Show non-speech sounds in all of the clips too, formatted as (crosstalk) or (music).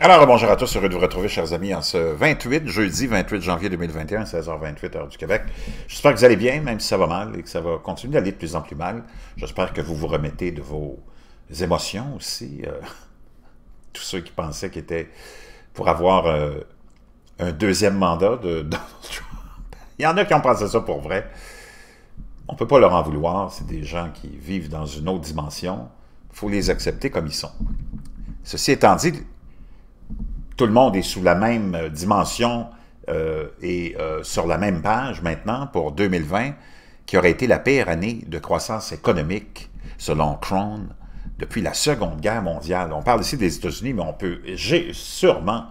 Alors, bonjour à tous, heureux de vous retrouver, chers amis, en ce 28, jeudi 28 janvier 2021, 16h28, heure du Québec. J'espère que vous allez bien, même si ça va mal et que ça va continuer d'aller de plus en plus mal. J'espère que vous vous remettez de vos émotions aussi. Euh, (laughs) tous ceux qui pensaient qu'ils étaient pour avoir euh, un deuxième mandat de (laughs) Donald Trump. Il y en a qui ont pensé ça pour vrai. On ne peut pas leur en vouloir, c'est des gens qui vivent dans une autre dimension. Il faut les accepter comme ils sont. Ceci étant dit, tout le monde est sous la même euh, dimension euh, et euh, sur la même page maintenant pour 2020, qui aurait été la pire année de croissance économique, selon Crohn, depuis la Seconde Guerre mondiale. On parle ici des États-Unis, mais on peut sûrement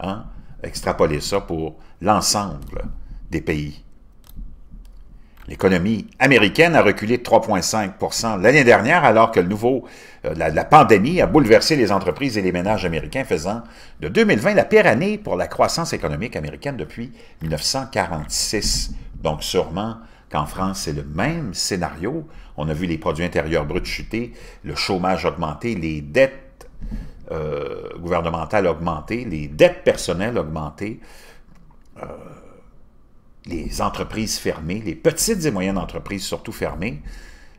hein, extrapoler ça pour l'ensemble des pays. L'économie américaine a reculé de 3,5 l'année dernière, alors que le nouveau, euh, la, pandémie a bouleversé les entreprises et les ménages américains, faisant de 2020 la pire année pour la croissance économique américaine depuis 1946. Donc sûrement qu'en France, c'est le même scénario. On a vu les produits intérieurs bruts chuter, le chômage augmenter, les dettes euh, gouvernementales augmenter, les dettes personnelles augmenter. Euh, les entreprises fermées, les petites et moyennes entreprises surtout fermées,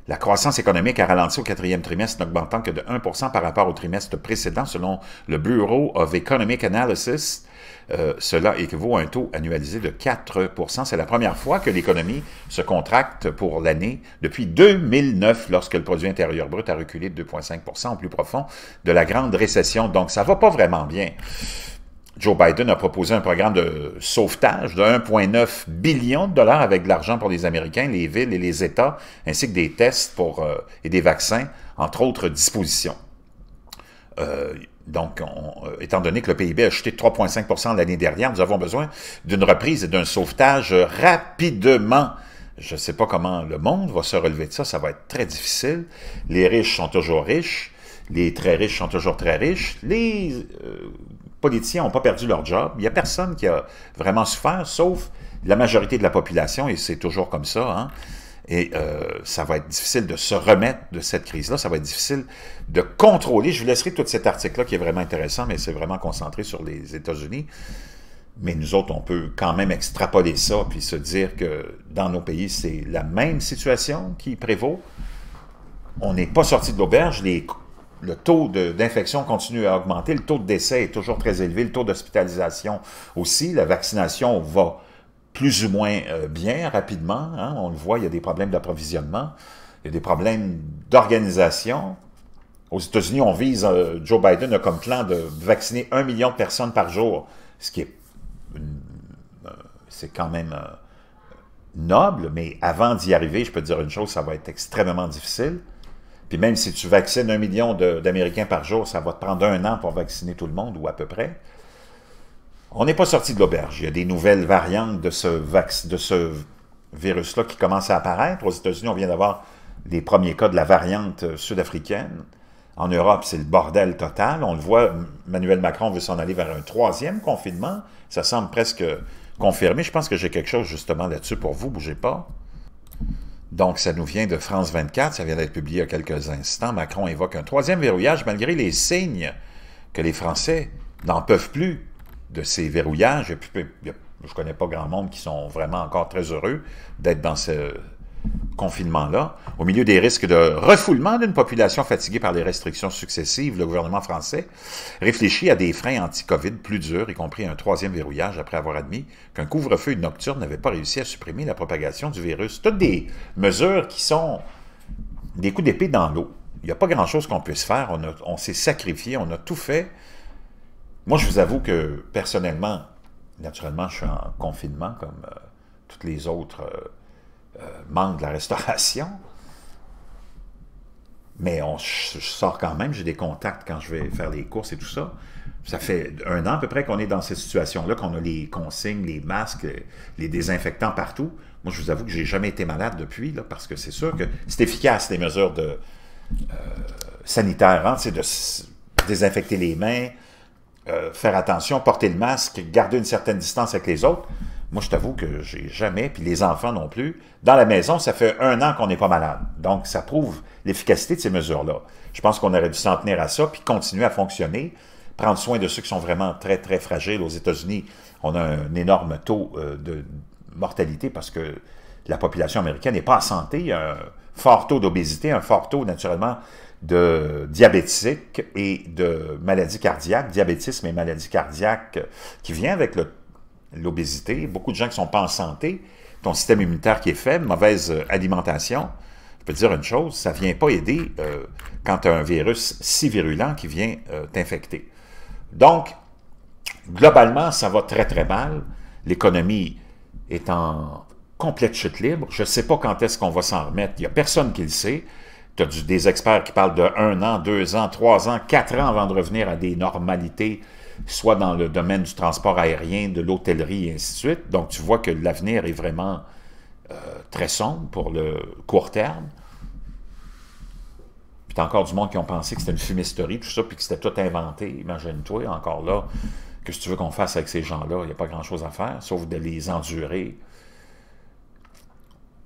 la croissance économique a ralenti au quatrième trimestre, n'augmentant que de 1 par rapport au trimestre précédent, selon le Bureau of Economic Analysis. Euh, cela équivaut à un taux annualisé de 4 C'est la première fois que l'économie se contracte pour l'année depuis 2009, lorsque le produit intérieur brut a reculé de 2,5 au plus profond de la grande récession. Donc, ça va pas vraiment bien. Joe Biden a proposé un programme de sauvetage de 1,9 billion de dollars avec de l'argent pour les Américains, les villes et les États, ainsi que des tests pour, euh, et des vaccins, entre autres dispositions. Euh, donc, euh, étant donné que le PIB a chuté 3,5 l'année dernière, nous avons besoin d'une reprise et d'un sauvetage rapidement. Je ne sais pas comment le monde va se relever de ça, ça va être très difficile. Les riches sont toujours riches, les très riches sont toujours très riches, les politiciens n'ont pas perdu leur job. Il n'y a personne qui a vraiment souffert, sauf la majorité de la population, et c'est toujours comme ça. Hein. Et euh, ça va être difficile de se remettre de cette crise-là. Ça va être difficile de contrôler. Je vous laisserai tout cet article-là qui est vraiment intéressant, mais c'est vraiment concentré sur les États-Unis. Mais nous autres, on peut quand même extrapoler ça puis se dire que dans nos pays, c'est la même situation qui prévaut. On n'est pas sorti de l'auberge. Les le taux d'infection continue à augmenter, le taux de décès est toujours très élevé, le taux d'hospitalisation aussi, la vaccination va plus ou moins euh, bien, rapidement, hein, on le voit, il y a des problèmes d'approvisionnement, il y a des problèmes d'organisation. Aux États-Unis, on vise, euh, Joe Biden a comme plan de vacciner un million de personnes par jour, ce qui est, euh, c'est quand même noble, mais avant d'y arriver, je peux dire une chose, ça va être extrêmement difficile. Puis même si tu vaccines un million d'Américains par jour, ça va te prendre un an pour vacciner tout le monde, ou à peu près. On n'est pas sorti de l'auberge. Il y a des nouvelles variantes de ce, virus-là qui commencent à apparaître. Aux États-Unis, on vient d'avoir les premiers cas de la variante euh, sud-africaine. En Europe, c'est le bordel total. On le voit, Emmanuel Macron veut s'en aller vers un troisième confinement. Ça semble presque confirmé. Je pense que j'ai quelque chose justement là-dessus pour vous. Bougez pas. Donc, ça nous vient de France 24, ça vient d'être publié il y a quelques instants. Macron évoque un troisième verrouillage malgré les signes que les Français n'en peuvent plus de ces verrouillages. Je ne connais pas grand monde qui sont vraiment encore très heureux d'être dans ce, confinement-là, au milieu des risques de refoulement d'une population fatiguée par les restrictions successives, le gouvernement français réfléchit à des freins anti-COVID plus durs, y compris un troisième verrouillage après avoir admis qu'un couvre-feu nocturne n'avait pas réussi à supprimer la propagation du virus. Toutes des mesures qui sont des coups d'épée dans l'eau. Il n'y a pas grand-chose qu'on puisse faire. On, s'est sacrifié, on a tout fait. Moi, je vous avoue que personnellement, naturellement, je suis en confinement comme euh, toutes les autres. Euh, de la restauration, mais on, je, quand même, j'ai des contacts quand je vais faire les courses et tout ça. Ça fait un an à peu près qu'on est dans cette situation-là, qu'on a les consignes, les masques, les désinfectants partout. Moi, je vous avoue que j'ai jamais été malade depuis, là, parce que c'est sûr que c'est efficace, les mesures de, euh, sanitaires. C'est hein, de désinfecter les mains, euh, faire attention, porter le masque, garder une certaine distance avec les autres. Moi, je t'avoue que j'ai jamais, puis les enfants non plus. Dans la maison, ça fait un an qu'on n'est pas malade. Donc, ça prouve l'efficacité de ces mesures-là. Je pense qu'on aurait dû s'en tenir à ça, puis continuer à fonctionner, prendre soin de ceux qui sont vraiment très, très fragiles. Aux États-Unis, on a un énorme taux euh, de mortalité parce que la population américaine n'est pas en santé. Il y a un fort taux d'obésité, un fort taux, naturellement, de diabétiques et de maladies cardiaques, diabétisme et maladies cardiaques euh, qui vient avec le l'obésité, beaucoup de gens qui ne sont pas en santé, ton système immunitaire qui est faible, mauvaise euh, alimentation. Je peux te dire une chose, ça ne vient pas aider euh, quand tu as un virus si virulent qui vient euh, t'infecter. Donc, globalement, ça va très très mal. L'économie est en complète chute libre. Je ne sais pas quand est-ce qu'on va s'en remettre. Il n'y a personne qui le sait. Tu as des experts qui parlent de un an, deux ans, trois ans, quatre ans avant de revenir à des normalités soit dans le domaine du transport aérien, de l'hôtellerie et ainsi de suite. Donc, tu vois que l'avenir est vraiment euh, très sombre pour le court terme. Puis, tu as encore du monde qui ont pensé que c'était une fumisterie, tout ça, puis que c'était tout inventé. Imagine-toi, encore là, que si tu veux qu'on fasse avec ces gens-là, il n'y a pas grand-chose à faire, sauf de les endurer.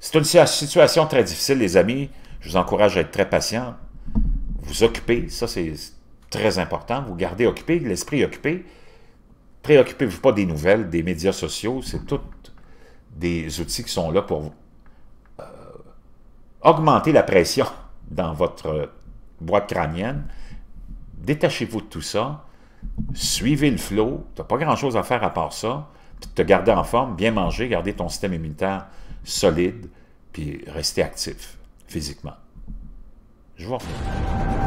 C'est une situation très difficile, les amis. Je vous encourage à être très patient. Vous occupez, ça c'est très important, vous gardez occupé, l'esprit occupé. Préoccupez-vous pas des nouvelles, des médias sociaux, c'est tous des outils qui sont là pour euh, augmenter la pression dans votre boîte crânienne. Détachez-vous de tout ça. Suivez le flot. Tu n'as pas grand-chose à faire à part ça. Puis te garder en forme, bien manger, garder ton système immunitaire solide, puis rester actif physiquement. Je vous remercie.